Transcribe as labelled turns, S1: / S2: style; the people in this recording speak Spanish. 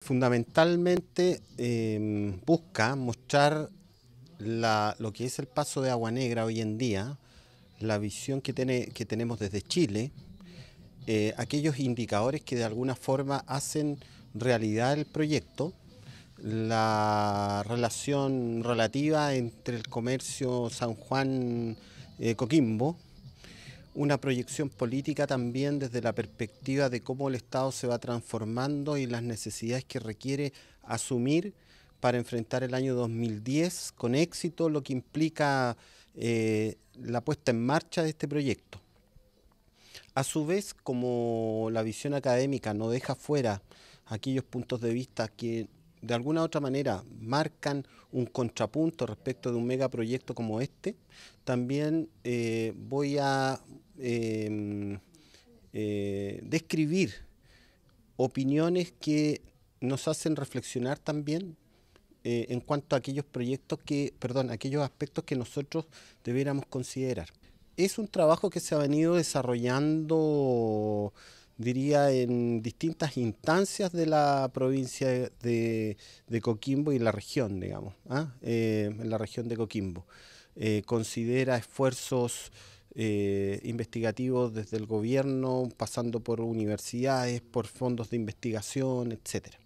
S1: Fundamentalmente em, busca mostrar lo que es el paso de Agua Negra hoy en día, la visión que, tenemos desde Chile, eh, aquellos indicadores que de alguna forma hacen realidad el proyecto la relación relativa entre el comercio San Juan-Coquimbo, eh, una proyección política también desde la perspectiva de cómo el Estado se va transformando y las necesidades que requiere asumir para enfrentar el año 2010 con éxito, lo que implica eh, la puesta en marcha de este proyecto. A su vez, como la visión académica no deja fuera aquellos puntos de vista que de alguna u otra manera marcan un contrapunto respecto de un megaproyecto como este, también eh, voy a em, eh, describir opiniones que nos hacen reflexionar también eh, en cuanto a aquellos proyectos que, perdón, aquellos aspectos que nosotros debiéramos considerar. Es un trabajo que se ha venido desarrollando diría, en distintas instancias de la provincia de, Coquimbo y la región, digamos, ¿ah? eh, en la región de Coquimbo. Eh, considera esfuerzos eh, investigativos desde el gobierno, pasando por universidades, por fondos de investigación, etcétera.